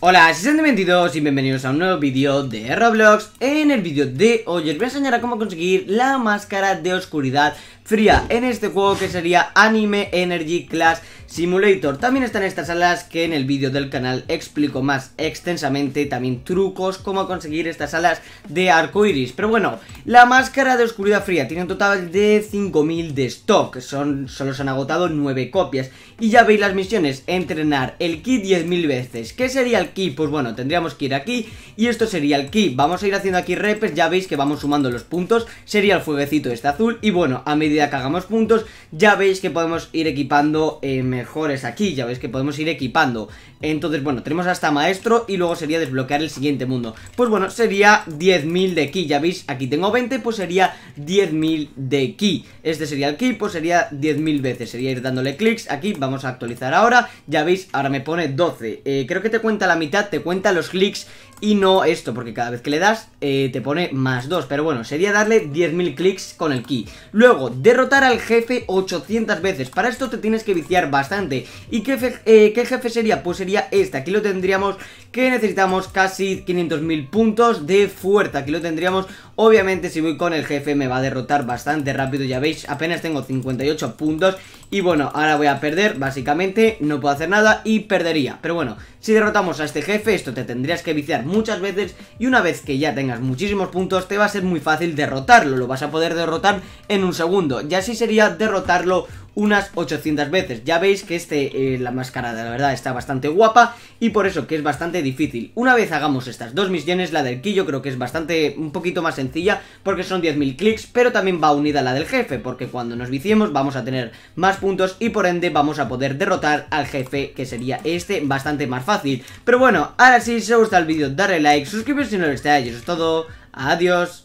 Hola, asistente22 y bienvenidos a un nuevo vídeo de Roblox En el vídeo de hoy os voy a enseñar a cómo conseguir la máscara de oscuridad fría En este juego que sería Anime Energy Class Simulator También están estas alas que en el vídeo del canal explico más extensamente También trucos, cómo conseguir estas alas de arco-iris, Pero bueno, la máscara de oscuridad fría tiene un total de 5.000 de stock, son, solo se han agotado 9 copias. Y ya veis las misiones, entrenar el ki 10.000 veces. ¿Qué sería el ki? Pues bueno, tendríamos que ir aquí y esto sería el ki. Vamos a ir haciendo aquí repes, ya veis que vamos sumando los puntos, sería el fueguecito este azul. Y bueno, a medida que hagamos puntos, ya veis que podemos ir equipando eh, mejores aquí, ya veis que podemos ir equipando. Entonces, bueno, tenemos hasta maestro y luego sería desbloquear el siguiente mundo. Pues bueno, sería 10.000 de ki, ya veis, aquí tengo 20, pues sería 10.000 de key. Este sería el key, pues sería 10.000 veces. Sería ir dándole clics. Aquí vamos a actualizar ahora. Ya veis, ahora me pone 12. Eh, creo que te cuenta la mitad, te cuenta los clics y no esto, porque cada vez que le das eh, te pone más 2, pero bueno, sería darle 10.000 clics con el key, Luego, derrotar al jefe 800 veces. Para esto te tienes que viciar bastante. ¿Y qué, eh, qué jefe sería? Pues sería este. Aquí lo tendríamos que necesitamos casi 500.000 puntos de fuerza. Aquí lo tendríamos. Obviamente si voy con el jefe me va a derrotar bastante rápido, ya veis, apenas tengo 58 puntos y bueno, ahora voy a perder, básicamente, no puedo hacer nada y perdería. Pero bueno, si derrotamos a este jefe, esto te tendrías que viciar muchas veces y una vez que ya tengas muchísimos puntos, te va a ser muy fácil derrotarlo. Lo vas a poder derrotar en un segundo y así sería derrotarlo unas 800 veces. Ya veis que este, es eh, la máscara de la verdad está bastante guapa y por eso que es bastante difícil. Una vez hagamos estas dos misiones, la del kill yo creo que es bastante, un poquito más sencilla porque son 10.000 clics, pero también va unida a la del jefe porque cuando nos viciemos vamos a tener más puntos y por ende vamos a poder derrotar al jefe que sería este bastante más fácil. Pero bueno, ahora sí, si os gusta el vídeo darle like, suscribiros si no lo estáis, eso es todo, adiós.